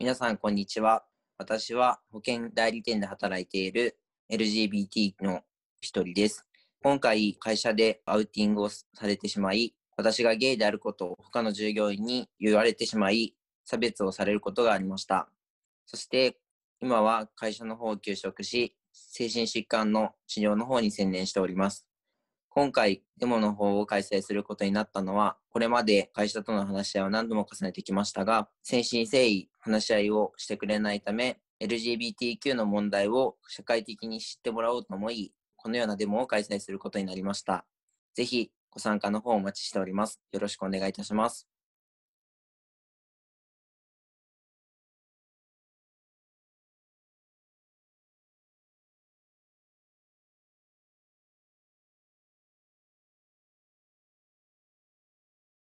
皆さん、こんにちは。私は保険代理店で働いている LGBT の一人です。今回、会社でアウティングをされてしまい、私がゲイであることを他の従業員に言われてしまい、差別をされることがありました。そして、今は会社の方を休職し、精神疾患の治療の方に専念しております。今回、デモの方を開催することになったのは、これまで会社との話し合いを何度も重ねてきましたが、先進誠意話し合いをしてくれないため、LGBTQ の問題を社会的に知ってもらおうと思い、このようなデモを開催することになりました。是非ご参加の方お待ちしております。よろしくお願いいたします。